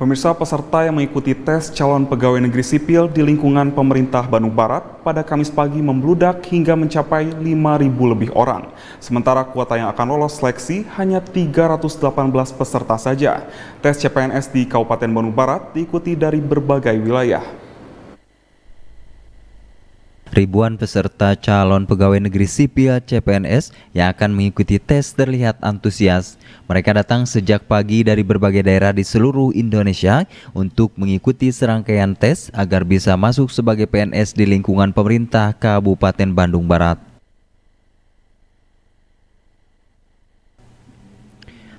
Pemirsa peserta yang mengikuti tes calon pegawai negeri sipil di lingkungan pemerintah Bandung Barat pada Kamis pagi membludak hingga mencapai 5.000 lebih orang. Sementara kuota yang akan lolos seleksi hanya 318 peserta saja. Tes CPNS di Kabupaten Bandung Barat diikuti dari berbagai wilayah. Ribuan peserta calon pegawai negeri sipil CPNS yang akan mengikuti tes terlihat antusias. Mereka datang sejak pagi dari berbagai daerah di seluruh Indonesia untuk mengikuti serangkaian tes agar bisa masuk sebagai PNS di lingkungan pemerintah Kabupaten Bandung Barat.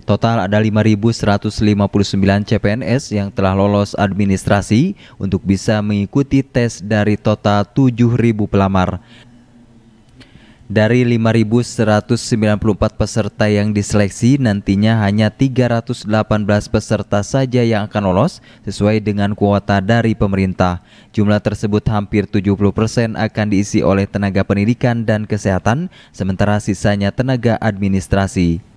Total ada 5.159 CPNS yang telah lolos administrasi untuk bisa mengikuti tes dari total 7.000 pelamar. Dari 5.194 peserta yang diseleksi, nantinya hanya 318 peserta saja yang akan lolos sesuai dengan kuota dari pemerintah. Jumlah tersebut hampir 70% akan diisi oleh tenaga pendidikan dan kesehatan, sementara sisanya tenaga administrasi.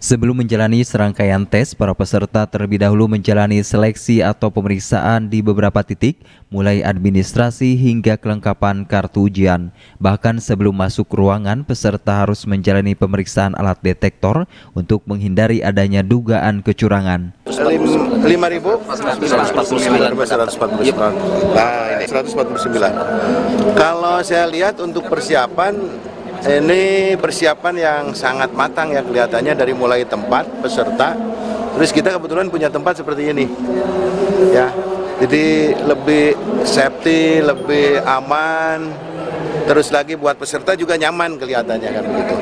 Sebelum menjalani serangkaian tes, para peserta terlebih dahulu menjalani seleksi atau pemeriksaan di beberapa titik, mulai administrasi hingga kelengkapan kartu ujian. Bahkan sebelum masuk ruangan, peserta harus menjalani pemeriksaan alat detektor untuk menghindari adanya dugaan kecurangan. 5.149. Nah, ini 149. Kalau saya lihat untuk persiapan ini persiapan yang sangat matang ya kelihatannya dari mulai tempat, peserta, terus kita kebetulan punya tempat seperti ini. Ya. Jadi lebih safety, lebih aman, terus lagi buat peserta juga nyaman kelihatannya kan begitu.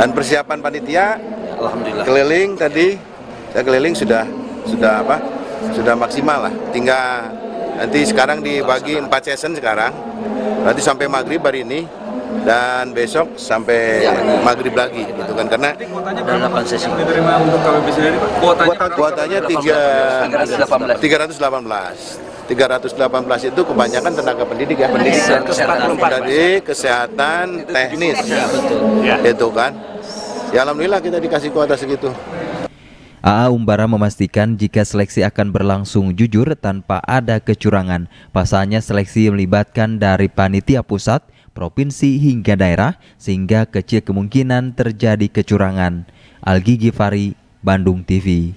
Dan persiapan panitia alhamdulillah. Keliling tadi saya keliling sudah sudah apa? Sudah maksimal lah. Tinggal nanti sekarang dibagi empat season sekarang. Nanti sampai maghrib hari ini dan besok sampai maghrib lagi gitu kan karena ada konsesi diterima untuk KWB sendiri kuotanya kuotanya 318 318 318 itu kebanyakan tenaga pendidik ya pendidik dan kesehatan, dari kesehatan teknis ya, betul. Ya. itu kan ya alhamdulillah kita dikasih kuota segitu AA Umbara memastikan jika seleksi akan berlangsung jujur tanpa ada kecurangan. Pasalnya seleksi melibatkan dari panitia pusat, provinsi hingga daerah sehingga kecil kemungkinan terjadi kecurangan. Algi Gifari, Bandung TV